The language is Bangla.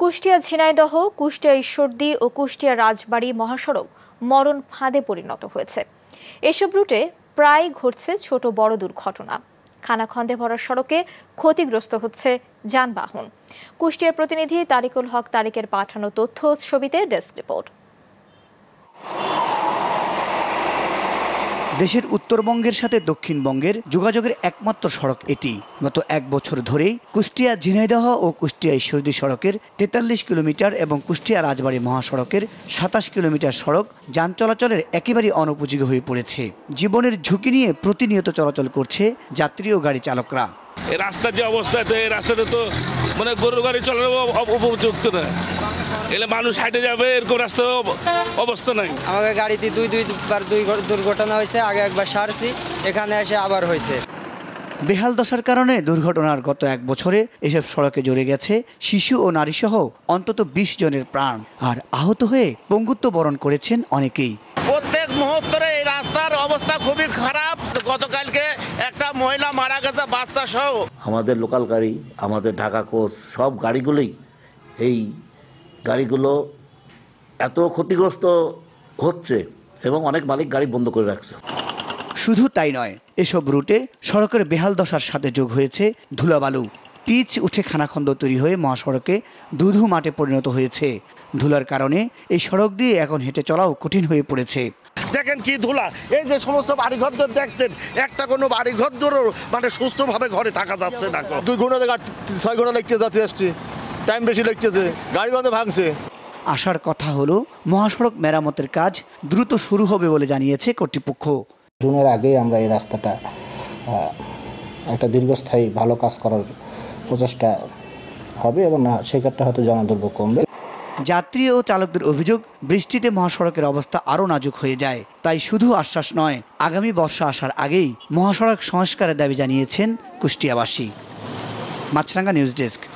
কুষ্টিয়া ঝিনাইদহ কুষ্টিয়া ঈশ্বরদী ও কুষ্টিয়া রাজবাড়ী মহাসড়ক মরণ ফাঁদে পরিণত হয়েছে এসব রুটে প্রায় ঘটছে ছোট বড় দুর্ঘটনা খানাখন্দে ভরা সড়কে ক্ষতিগ্রস্ত হচ্ছে যানবাহন কুষ্টিয়ার প্রতিনিধি তারিকুল হক তারিকের পাঠানো তথ্য ছবিতে ডেস্ক রিপোর্ট দেশের উত্তরবঙ্গের সাথে দক্ষিণবঙ্গের যোগাযোগের একমাত্র সড়ক এটি গত এক বছর ধরেই কুষ্টিয়া ঝিনাইদহ ও কুষ্টিয়া ঈশ্বরদী সড়কের তেতাল্লিশ কিলোমিটার এবং কুষ্টিয়া রাজবাড়ী মহাসড়কের সাতাশ কিলোমিটার সড়ক যান চলাচলের একেবারেই অনুপযোগী হয়ে পড়েছে জীবনের ঝুঁকি নিয়ে প্রতিনিয়ত চলাচল করছে যাত্রী ও গাড়ি চালকরা রাস্তার যে অবস্থা এই রাস্তাতে তো মানে গরুর গাড়ি চলানো উপযুক্ত নয় এলে মানুষ হাঁটে যাবে এরকম রাস্তা অবস্থা নাই আমাকে গাড়িতে দুই দুইবার দুই দুর্ঘটনা হয়েছে আগে একবার সারছি এখানে এসে আবার হয়েছে বেহাল দশার কারণে দুর্ঘটনার গত এক বছরে এসব সড়কে জড়ে গেছে শিশু ও নারীসহ অন্তত ২০ জনের প্রাণ আর আহত হয়ে পঙ্গুত্ব বরণ করেছেন অনেকেই প্রত্যেক মুহূর্তে এই রাস্তার অবস্থা খুবই খারাপ গতকালকে একটা মহিলা মারা গেছে বাচ্চা সহ আমাদের লোকাল গাড়ি আমাদের ঢাকা কোচ সব গাড়িগুলোই এই গাড়িগুলো এত ক্ষতিগ্রস্ত হচ্ছে এবং অনেক মালিক গাড়ি বন্ধ করে রাখছে শুধু তাই নয় এসব রুটে সড়কের বেহাল দশার সাথে যোগ হয়েছে ধুলাবালু পিচ উঠে খানাখন্দ তৈরি হয়ে মহাসড়কে দুধু মাঠে পরিণত হয়েছে ধুলার কারণে এই সড়ক দিয়ে এখন হেঁটে চলাও কঠিন হয়ে পড়েছে দেখেন কি ধুলা এই যে সমস্ত বাড়িঘর দেখছেন একটা কোনো বাড়িঘর ধরো মানে সুস্থভাবে ঘরে থাকা যাচ্ছে না দুই ঘন্টা ছয় ঘন্টা দেখতে যাতে আসছি টাইম বেশি লাগতেছে গাড়িগুলো ভাঙছে আসার কথা হলো মহাসড়ক মেরামতের কাজ দ্রুত শুরু হবে বলে জানিয়েছে কর্তৃপক্ষ জুনের আগে আমরা এই রাস্তাটা একটা দীর্ঘস্থায়ী ভালো কাজ করার প্রচেষ্টা হবে এবং সেক্ষেত্রে হয়তো জনদুর্ভোগ কমবে যাত্রী ও চালকদের অভিযোগ বৃষ্টিতে মহাসড়কের অবস্থা আরও নাজুক হয়ে যায় তাই শুধু আশ্বাস নয় আগামী বর্ষা আসার আগেই মহাসড়ক সংস্কারের দাবি জানিয়েছেন কুষ্টিয়াবাসী মাছরাঙ্গা নিউজ ডেস্ক